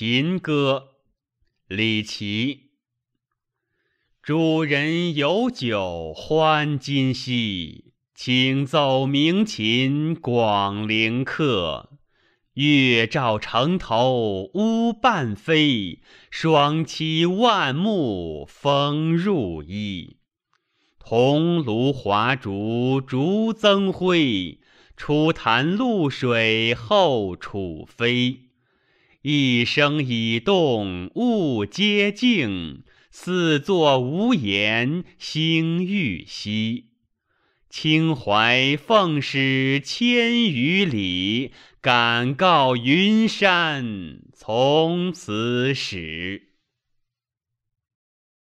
秦歌，李琦。主人有酒欢今夕，请奏鸣琴广陵客。月照城头乌半飞，霜凄万木风入衣。桐庐华竹竹增辉，初潭露水后楚飞。一声已动，物皆静；四座无言，星欲息。轻怀奉使千余里，敢告云山从此始。